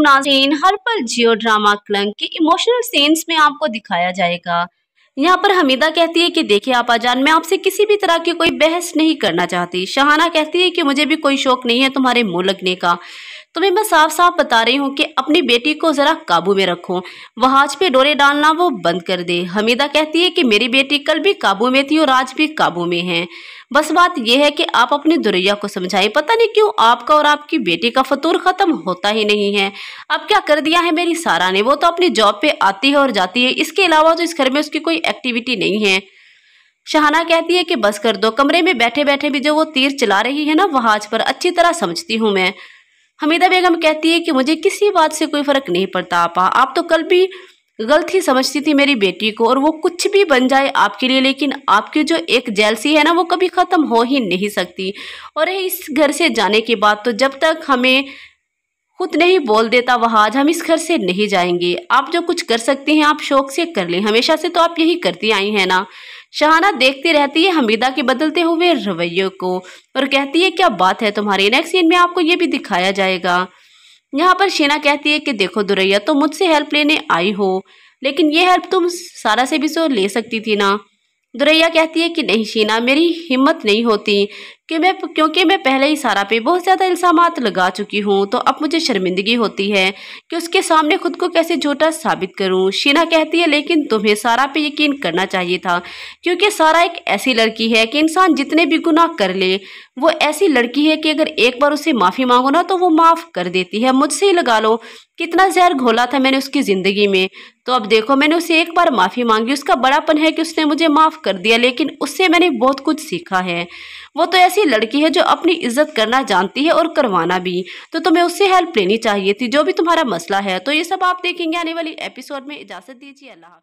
नाजीन हर पल जियो ड्रामा क्लंक के इमोशनल सीन्स में आपको दिखाया जाएगा यहाँ पर हमीदा कहती है कि देखिए आप आजान मैं आपसे किसी भी तरह की कोई बहस नहीं करना चाहती शहाना कहती है कि मुझे भी कोई शौक नहीं है तुम्हारे मुंह लगने का तुम्हें तो मैं साफ साफ बता रही हूँ कि अपनी बेटी को ज़रा काबू में रखो वहाज पे डोरे डालना वो बंद कर दे हमीदा कहती है कि मेरी बेटी कल भी काबू में थी और आज भी काबू में है बस बात यह है कि आप अपनी दुरैया को समझाए पता नहीं क्यों आपका और आपकी बेटी का फतूर ख़त्म होता ही नहीं है अब क्या कर दिया है मेरी सारा ने वो तो अपनी जॉब पे आती है और जाती है इसके अलावा तो इस घर में उसकी कोई एक्टिविटी नहीं है शहाना कहती है कि बस कर दो कमरे में बैठे बैठे भी जो वो तीर चला रही है ना वहाज पर अच्छी तरह समझती हूँ मैं हमीदा बेगम कहती है कि मुझे किसी बात से कोई फ़र्क नहीं पड़ता आपा आप तो कल भी गलत ही समझती थी मेरी बेटी को और वो कुछ भी बन जाए आपके लिए लेकिन आपकी जो एक जेलसी है ना वो कभी ख़त्म हो ही नहीं सकती और इस घर से जाने के बाद तो जब तक हमें खुद नहीं बोल देता वह आज हम इस घर से नहीं जाएंगे आप जो कुछ कर सकते हैं आप शौक से कर लें हमेशा से तो आप यही करती आई हैं ना शहाना देखती रहती है हमीदा के बदलते हुए रवैयों को और कहती है क्या बात है तुम्हारी नेक्स्ट सीन में आपको ये भी दिखाया जाएगा यहाँ पर शीना कहती है कि देखो दुरैया तो मुझसे हेल्प लेने आई हो लेकिन ये हेल्प तुम सारा से भी सो तो ले सकती थी ना दुरैया कहती है कि नहीं शीना मेरी हिम्मत नहीं होती कि मैं क्योंकि मैं पहले ही सारा पे बहुत ज़्यादा इल्ज़ाम लगा चुकी हूँ तो अब मुझे शर्मिंदगी होती है कि उसके सामने खुद को कैसे झूठा साबित करूँ शीना कहती है लेकिन तुम्हें सारा पे यकीन करना चाहिए था क्योंकि सारा एक ऐसी लड़की है कि इंसान जितने भी गुनाह कर ले वो ऐसी लड़की है कि अगर एक बार उसे माफ़ी मांगो ना तो वो माफ़ कर देती है मुझसे ही लगा लो कितना जहर घोला था मैंने उसकी ज़िंदगी में तो अब देखो मैंने उसे एक बार माफ़ी मांगी उसका बड़ापन है कि उसने मुझे माफ़ कर दिया लेकिन उससे मैंने बहुत कुछ सीखा है वो तो ऐसी ऐसी लड़की है जो अपनी इज्जत करना जानती है और करवाना भी तो तुम्हें उससे हेल्प लेनी चाहिए थी जो भी तुम्हारा मसला है तो ये सब आप देखेंगे आने वाली एपिसोड में इजाजत दीजिए अल्लाह